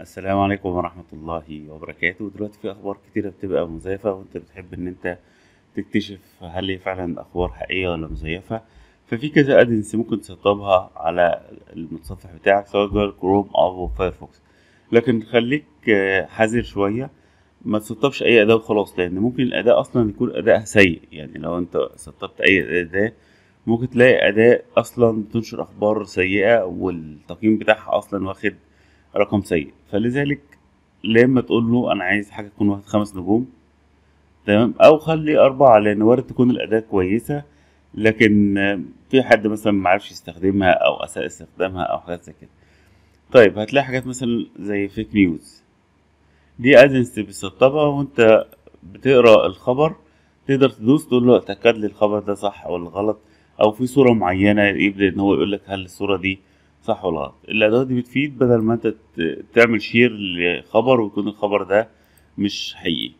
السلام عليكم ورحمة الله وبركاته دلوقتي في أخبار كتيرة بتبقى مزيفة وأنت بتحب إن أنت تكتشف هل هي فعلا أخبار حقيقية ولا مزيفة ففي كذا أدنس ممكن تسطبها على المتصفح بتاعك سواء جوجل كروم أو فايرفوكس لكن خليك آه، حذر شوية ما تسطبش أي أداة وخلاص لأن ممكن الأداة أصلا يكون أداءها سيء يعني لو أنت سطبت أي أداة ممكن تلاقي أداة أصلا بتنشر أخبار سيئة والتقييم بتاعها أصلا واخد رقم سيء فلذلك لما تقول له انا عايز حاجه تكون واخد خمس نجوم تمام او خلي اربعه لان وارد تكون الاداه كويسه لكن في حد مثلا ما عرفش يستخدمها او اساء استخدامها او حاجات زي كده طيب هتلاقي حاجات مثلا زي فيك نيوز دي ادنس بتسطبها وانت بتقرا الخبر تقدر تدوس تقول له اتاكد لي الخبر ده صح ولا غلط او في صوره معينه يبدا ان هو يقول لك هل الصوره دي صح ولا غلط الادوات دي بتفيد بدل ما انت تعمل شير لخبر ويكون الخبر ده مش حقيقي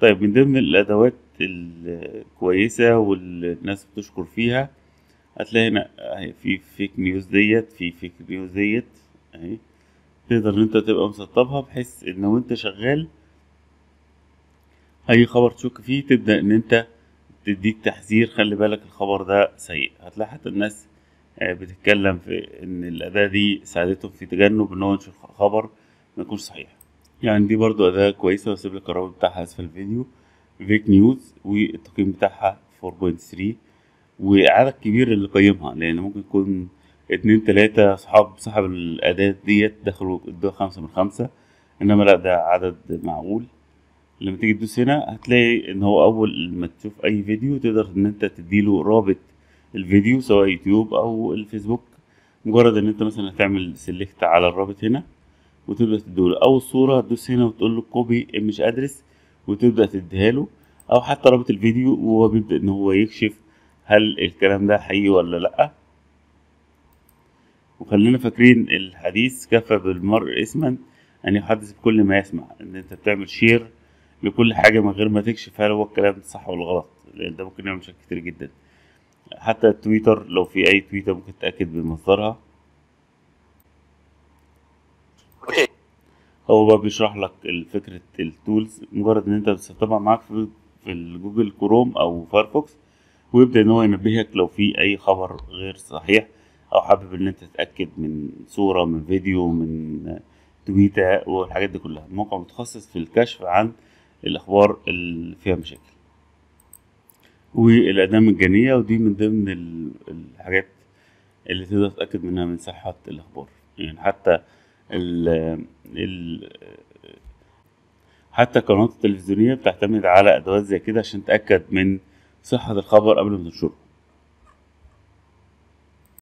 طيب من ضمن الادوات الكويسه والناس بتشكر فيها هتلاقي هنا في فيك نيوز ديت في فيك نيوز ديت اهي تقدر ان انت تبقى مسطبها بحيث ان وانت شغال اي خبر تشك فيه تبدا ان انت تديك تحذير خلي بالك الخبر ده سيء هتلاقي حتى الناس آه، بتتكلم في ان الاداه دي ساعدته في تجنب ان هو ينشر خبر ما يكونش صحيح يعني دي برضو اداه كويسه واسيب لك الرابط بتاعها اسفل الفيديو فيك نيوز والتقييم بتاعها 4.3 وعدد كبير اللي قيمها لان ممكن يكون اتنين تلاتة صحاب صاحب الاداة ديت دخلوا ادوها خمسة من خمسة انما لا ده عدد معقول لما تيجي تدوس هنا هتلاقي ان هو اول ما تشوف اي فيديو تقدر ان انت تديله رابط الفيديو سواء يوتيوب او الفيسبوك مجرد ان انت مثلا هتعمل سيلكت على الرابط هنا وتبدا تديله او الصوره هتدوس هنا وتقول له كوبي مش ادرس وتبدا تديها له او حتى رابط الفيديو وهو بيبدا ان هو يكشف هل الكلام ده حقيقي ولا لا وخلينا فاكرين الحديث كفى بالمرء اسما ان يحدث بكل ما يسمع ان انت بتعمل شير لكل حاجه من غير ما تكشف هل هو الكلام صح ولا غلط لان ده ممكن يعمل مشاكل كتير جدا حتى تويتر لو في اي تويتر ممكن تتاكد بمصدرها هو بقى بيشرح لك فكره التولز مجرد ان انت بتستخدمها معاك في في جوجل كروم او فايرفوكس ويبدا ان هو ينبهك لو في اي خبر غير صحيح او حابب ان انت تتاكد من صوره من فيديو من تويته والحاجات دي كلها الموقع متخصص في الكشف عن الاخبار اللي فيها مشاكل والأدام المجانية ودي من ضمن الحاجات اللي تقدر تتأكد منها من صحة الأخبار يعني حتى ال ال حتى القنوات التلفزيونية بتعتمد على أدوات زي كده عشان تأكد من صحة الخبر قبل ما تنشره